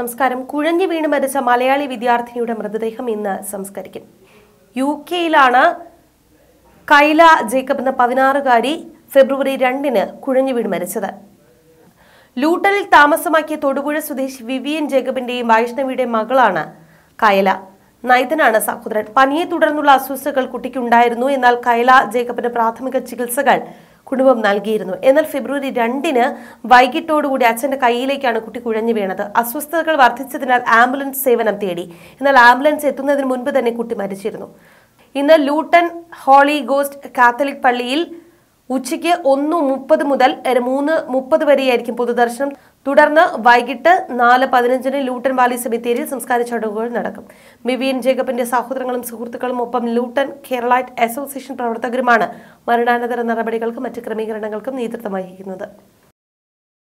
നമസ്കാരം കുഴഞ്ഞു വീണ് മരിച്ച മലയാളി വിദ്യാർത്ഥിനിയുടെ മൃതദേഹം ഇന്ന് സംസ്കരിക്കും യു കെയിലാണ് കൈല ജേക്കബ് എന്ന പതിനാറുകാരി ഫെബ്രുവരി രണ്ടിന് കുഴഞ്ഞു വീണ് മരിച്ചത് ലൂട്ടനിൽ താമസമാക്കിയ തൊടുപുഴ സ്വദേശി വിവിയൻ ജേക്കബിന്റെയും വൈഷ്ണവിയുടെയും മകളാണ് കൈല നൈതനാണ് സഹോദരൻ പനിയെ തുടർന്നുള്ള അസ്വസ്ഥകൾ കുട്ടിക്കുണ്ടായിരുന്നു എന്നാൽ കൈല ജേക്കബിന്റെ പ്രാഥമിക ചികിത്സകൾ കുടുംബം നൽകിയിരുന്നു എന്നാൽ ഫെബ്രുവരി രണ്ടിന് വൈകിട്ടോടുകൂടി അച്ഛന്റെ കൈയിലേക്കാണ് കുട്ടി കുഴഞ്ഞു വീണത് അസ്വസ്ഥതകൾ വർദ്ധിച്ചതിനാൽ ആംബുലൻസ് സേവനം തേടി എന്നാൽ ആംബുലൻസ് എത്തുന്നതിന് മുൻപ് തന്നെ കുട്ടി മരിച്ചിരുന്നു ഇന്ന് ലൂട്ടൺ ഹോളി ഗോസ്റ്റ് കാത്തലിക് പള്ളിയിൽ ഉച്ചയ്ക്ക് ഒന്ന് മുപ്പത് മുതൽ മൂന്ന് മുപ്പത് വരെയായിരിക്കും പൊതുദർശനം തുടർന്ന് വൈകിട്ട് നാല് പതിനഞ്ചിന് ലൂട്ടൻ വാലി സെമിത്തേരിയിൽ സംസ്കാര ചടങ്ങുകൾ നടക്കും മിവിയൻ ജേക്കബിന്റെ സഹോദരങ്ങളും സുഹൃത്തുക്കളും ഒപ്പം ലൂട്ടൻ കേരളൈറ്റ് അസോസിയേഷൻ പ്രവർത്തകരുമാണ് മരണാനന്തര നടപടികൾക്കും മറ്റ് ക്രമീകരണങ്ങൾക്കും നേതൃത്വം വഹിക്കുന്നത്